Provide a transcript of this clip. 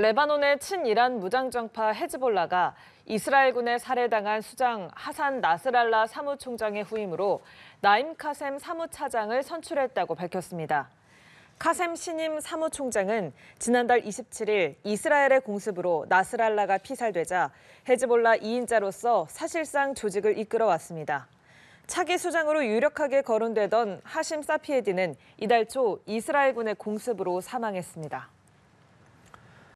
레바논의 친이란 무장정파 헤즈볼라가 이스라엘군에 살해당한 수장 하산 나스랄라 사무총장의 후임으로 나임 카셈 사무차장을 선출했다고 밝혔습니다. 카셈 신임 사무총장은 지난달 27일 이스라엘의 공습으로 나스랄라가 피살되자 헤즈볼라 2인자로서 사실상 조직을 이끌어왔습니다. 차기 수장으로 유력하게 거론되던 하심 사피에디는 이달 초 이스라엘군의 공습으로 사망했습니다.